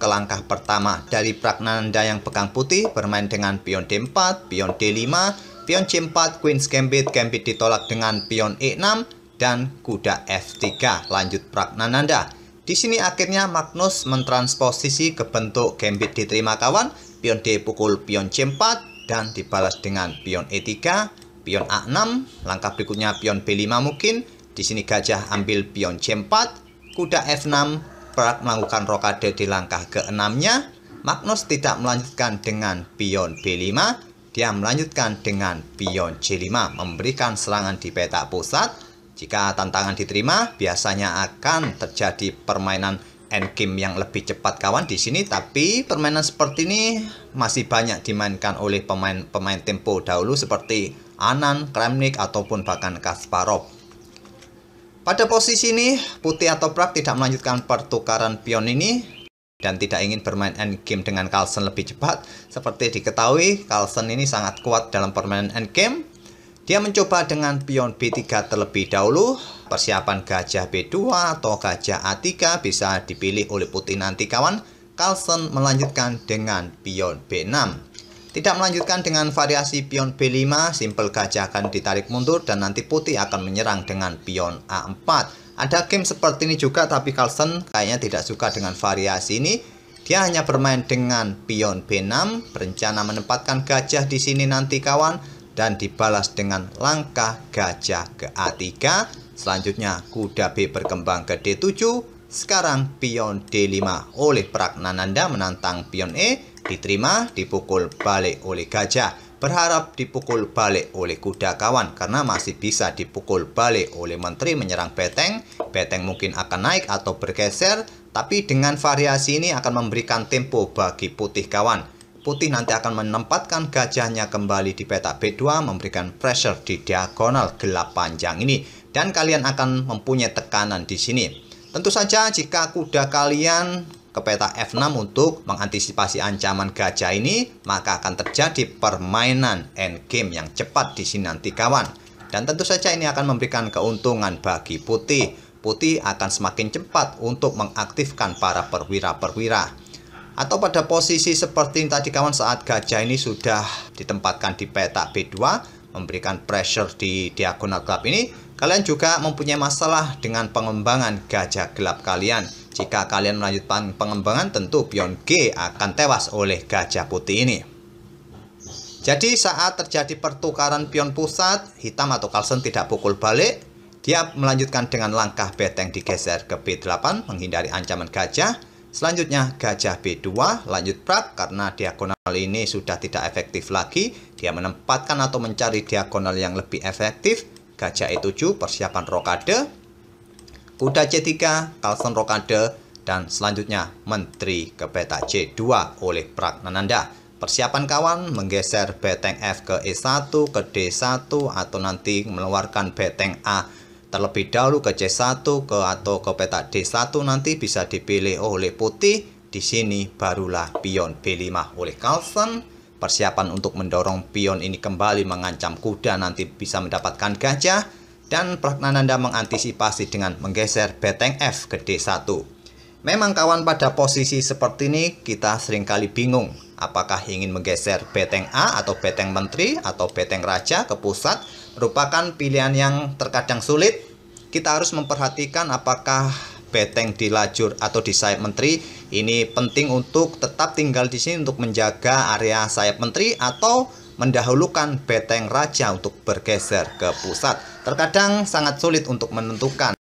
ke langkah pertama dari Pragnananda yang pegang putih bermain dengan pion D4, pion D5, pion C4, Queen's Gambit, Gambit ditolak dengan pion E6 dan kuda F3. Lanjut Pragnananda. Di sini akhirnya Magnus mentransposisi ke bentuk Gambit diterima kawan, pion D pukul pion C4 dan dibalas dengan pion E3, pion A6, langkah berikutnya pion B5 mungkin. Di sini gajah ambil pion C4, kuda F6, Prat melakukan rokade di langkah keenamnya, Magnus tidak melanjutkan dengan pion B5, dia melanjutkan dengan pion C5 memberikan serangan di peta pusat. Jika tantangan diterima, biasanya akan terjadi permainan endgame yang lebih cepat kawan di sini tapi permainan seperti ini masih banyak dimainkan oleh pemain-pemain tempo dahulu seperti Anan, Kremnik, ataupun bahkan Kasparov pada posisi ini, putih atau prak tidak melanjutkan pertukaran pion ini dan tidak ingin bermain endgame dengan Carlsen lebih cepat. Seperti diketahui, Carlsen ini sangat kuat dalam permainan endgame. Dia mencoba dengan pion B3 terlebih dahulu. Persiapan gajah B2 atau gajah A3 bisa dipilih oleh putih nanti kawan. Carlsen melanjutkan dengan pion B6. Tidak melanjutkan dengan variasi pion B5, simpel gajah akan ditarik mundur dan nanti putih akan menyerang dengan pion A4. Ada game seperti ini juga tapi Carlsen kayaknya tidak suka dengan variasi ini. Dia hanya bermain dengan pion B6, berencana menempatkan gajah di sini nanti kawan dan dibalas dengan langkah gajah ke A3. Selanjutnya kuda B berkembang ke D7. Sekarang pion D5 oleh Pragnananda menantang pion E Diterima, dipukul balik oleh gajah. Berharap dipukul balik oleh kuda kawan karena masih bisa dipukul balik oleh menteri menyerang beteng. Beteng mungkin akan naik atau bergeser, tapi dengan variasi ini akan memberikan tempo bagi putih kawan. Putih nanti akan menempatkan gajahnya kembali di petak B2 memberikan pressure di diagonal gelap panjang ini dan kalian akan mempunyai tekanan di sini. Tentu saja jika kuda kalian ke peta F6 untuk mengantisipasi ancaman gajah ini, maka akan terjadi permainan endgame yang cepat di sini nanti kawan. Dan tentu saja ini akan memberikan keuntungan bagi putih. Putih akan semakin cepat untuk mengaktifkan para perwira-perwira. Atau pada posisi seperti tadi kawan saat gajah ini sudah ditempatkan di peta B2, memberikan pressure di diagonal club ini, Kalian juga mempunyai masalah dengan pengembangan gajah gelap kalian. Jika kalian melanjutkan pengembangan, tentu pion G akan tewas oleh gajah putih ini. Jadi saat terjadi pertukaran pion pusat, hitam atau kalsen tidak pukul balik, dia melanjutkan dengan langkah beteng digeser ke B8 menghindari ancaman gajah. Selanjutnya gajah B2 lanjut prak karena diagonal ini sudah tidak efektif lagi. Dia menempatkan atau mencari diagonal yang lebih efektif gajah E7, persiapan rokade, kuda C3, kalsen rokade, dan selanjutnya menteri ke peta C2 oleh Pragnananda. Persiapan kawan menggeser beteng F ke E1, ke D1, atau nanti mengeluarkan beteng A terlebih dahulu ke C1 ke atau ke peta D1 nanti bisa dipilih oleh putih di sini barulah pion B5 oleh Carlsen Persiapan untuk mendorong pion ini kembali mengancam kuda nanti bisa mendapatkan gajah dan Pragnananda mengantisipasi dengan menggeser beteng F ke D1. Memang kawan pada posisi seperti ini kita seringkali bingung apakah ingin menggeser beteng A atau beteng menteri atau beteng raja ke pusat merupakan pilihan yang terkadang sulit. Kita harus memperhatikan apakah beteng di lajur atau di sayap menteri ini penting untuk tetap tinggal di sini untuk menjaga area sayap menteri atau mendahulukan beteng raja untuk bergeser ke pusat. Terkadang sangat sulit untuk menentukan